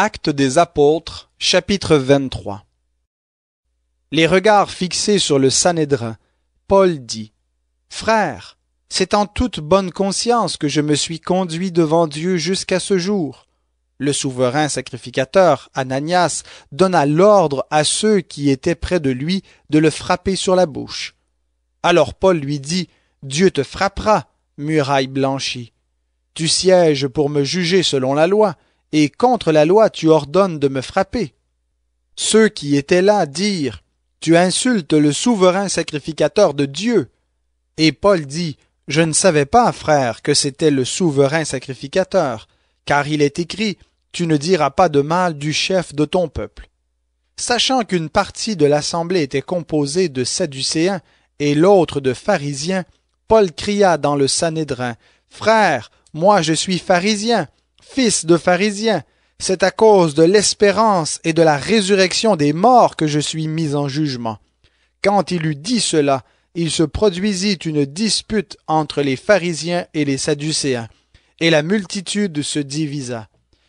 Actes des Apôtres, chapitre 23 Les regards fixés sur le Sanhédrin, Paul dit Frères, c'est en toute bonne conscience que je me suis conduit devant Dieu jusqu'à ce jour. Le souverain sacrificateur, Ananias, donna l'ordre à ceux qui étaient près de lui de le frapper sur la bouche. Alors Paul lui dit Dieu te frappera, muraille blanchie. Tu sièges pour me juger selon la loi et contre la loi tu ordonnes de me frapper. Ceux qui étaient là dirent, Tu insultes le souverain sacrificateur de Dieu. Et Paul dit, Je ne savais pas, frère, que c'était le souverain sacrificateur, car il est écrit, Tu ne diras pas de mal du chef de ton peuple. Sachant qu'une partie de l'assemblée était composée de Sadducéens et l'autre de pharisiens, Paul cria dans le Sanhédrin, Frère, moi je suis pharisien, fils de pharisiens, c'est à cause de l'espérance et de la résurrection des morts que je suis mis en jugement. Quand il eut dit cela, il se produisit une dispute entre les pharisiens et les sadducéens, et la multitude se divisa.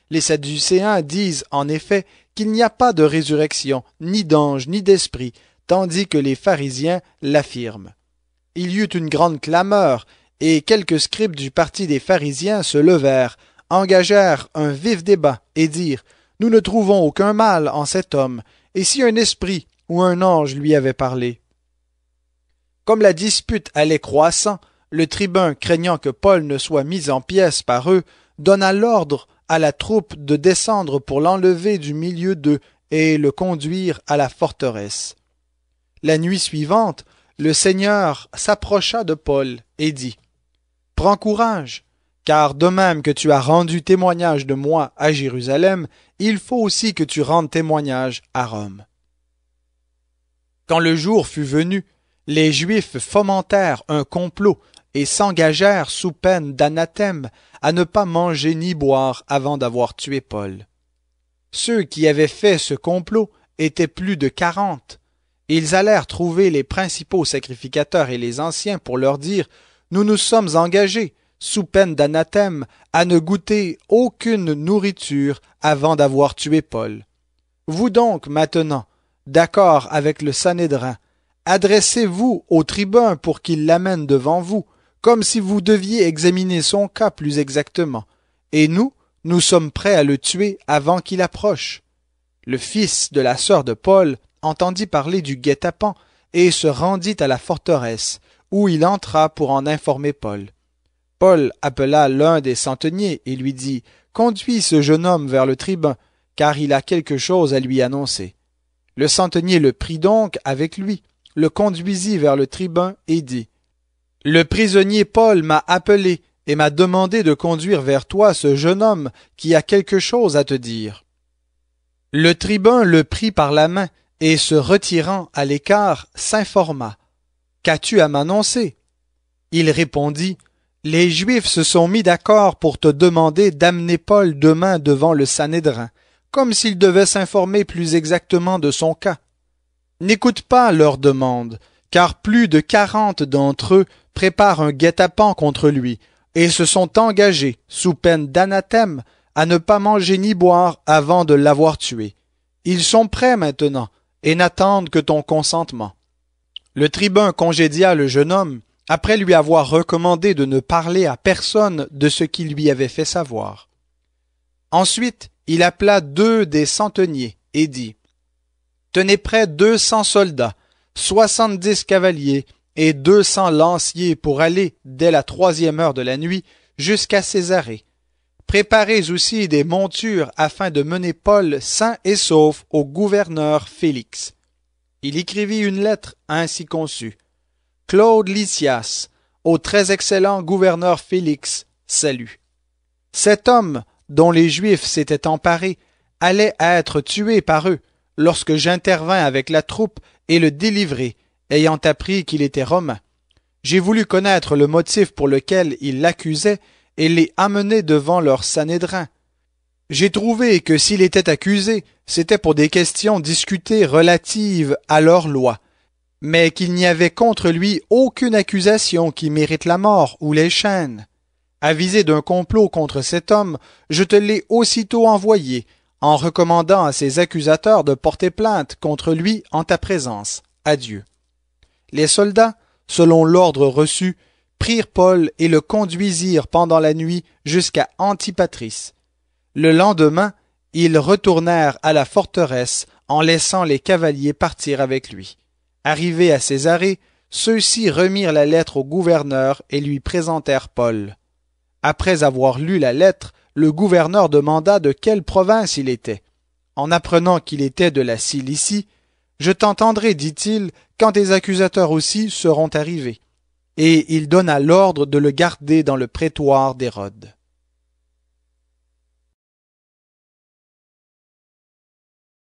Les sadducéens disent en effet qu'il n'y a pas de résurrection, ni d'ange, ni d'esprit, tandis que les pharisiens l'affirment. Il y eut une grande clameur, et quelques scribes du parti des pharisiens se levèrent engagèrent un vif débat et dirent Nous ne trouvons aucun mal en cet homme, et si un esprit ou un ange lui avait parlé. Comme la dispute allait croissant, le tribun, craignant que Paul ne soit mis en pièces par eux, donna l'ordre à la troupe de descendre pour l'enlever du milieu d'eux et le conduire à la forteresse. La nuit suivante, le Seigneur s'approcha de Paul et dit Prends courage, car de même que tu as rendu témoignage de moi à Jérusalem, il faut aussi que tu rendes témoignage à Rome. Quand le jour fut venu, les Juifs fomentèrent un complot et s'engagèrent sous peine d'anathème à ne pas manger ni boire avant d'avoir tué Paul. Ceux qui avaient fait ce complot étaient plus de quarante. Ils allèrent trouver les principaux sacrificateurs et les anciens pour leur dire Nous nous sommes engagés sous peine d'anathème, à ne goûter aucune nourriture avant d'avoir tué Paul. Vous donc, maintenant, d'accord avec le Sanhédrin, adressez-vous au tribun pour qu'il l'amène devant vous, comme si vous deviez examiner son cas plus exactement, et nous, nous sommes prêts à le tuer avant qu'il approche. Le fils de la sœur de Paul entendit parler du guet-apens et se rendit à la forteresse, où il entra pour en informer Paul. Paul appela l'un des centeniers et lui dit Conduis ce jeune homme vers le tribun, car il a quelque chose à lui annoncer. Le centenier le prit donc avec lui, le conduisit vers le tribun et dit Le prisonnier Paul m'a appelé et m'a demandé de conduire vers toi ce jeune homme qui a quelque chose à te dire. Le tribun le prit par la main et se retirant à l'écart s'informa. Qu'as-tu à m'annoncer Il répondit les Juifs se sont mis d'accord pour te demander d'amener Paul demain devant le Sanhédrin, comme s'ils devaient s'informer plus exactement de son cas. N'écoute pas leur demande, car plus de quarante d'entre eux préparent un guet-apens contre lui, et se sont engagés, sous peine d'anathème, à ne pas manger ni boire avant de l'avoir tué. Ils sont prêts maintenant, et n'attendent que ton consentement. Le tribun congédia le jeune homme, après lui avoir recommandé de ne parler à personne de ce qu'il lui avait fait savoir. Ensuite, il appela deux des centeniers et dit Tenez près deux cents soldats, soixante-dix cavaliers et deux cents lanciers pour aller, dès la troisième heure de la nuit, jusqu'à Césarée. Préparez aussi des montures afin de mener Paul sain et sauf au gouverneur Félix. Il écrivit une lettre ainsi conçue Claude Lysias, au très excellent gouverneur Félix, salut. Cet homme, dont les Juifs s'étaient emparés, allait être tué par eux, lorsque j'intervins avec la troupe et le délivrai, ayant appris qu'il était romain. J'ai voulu connaître le motif pour lequel ils l'accusaient et les amener devant leur sanédrin. J'ai trouvé que s'il était accusé, c'était pour des questions discutées relatives à leur loi, mais qu'il n'y avait contre lui aucune accusation qui mérite la mort ou les chaînes. Avisé d'un complot contre cet homme, je te l'ai aussitôt envoyé, en recommandant à ses accusateurs de porter plainte contre lui en ta présence. Adieu. Les soldats, selon l'ordre reçu, prirent Paul et le conduisirent pendant la nuit jusqu'à Antipatrice. Le lendemain, ils retournèrent à la forteresse en laissant les cavaliers partir avec lui. Arrivés à Césarée, ceux-ci remirent la lettre au gouverneur et lui présentèrent Paul. Après avoir lu la lettre, le gouverneur demanda de quelle province il était. En apprenant qu'il était de la Cilicie, Je t'entendrai, dit-il, quand tes accusateurs aussi seront arrivés. Et il donna l'ordre de le garder dans le prétoire d'Hérode.